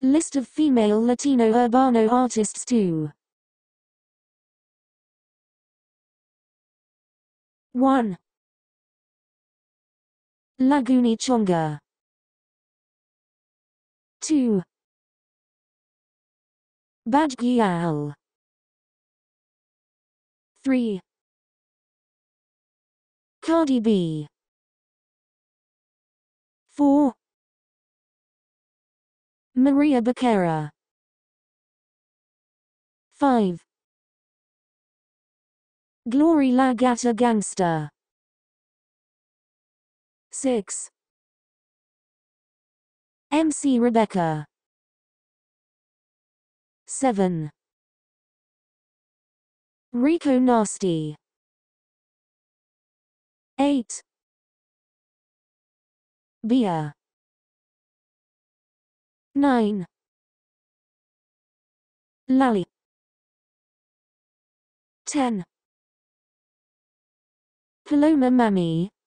List of female Latino urbano artists too. 1. Lagunichonga 2. Badgial 3. Cardi B 4. Maria Becerra. 5. Glory La Gata Gangster. 6. MC Rebecca. 7. Rico Nasty. 8. Beer. 9. Lally. 10. Paloma Mami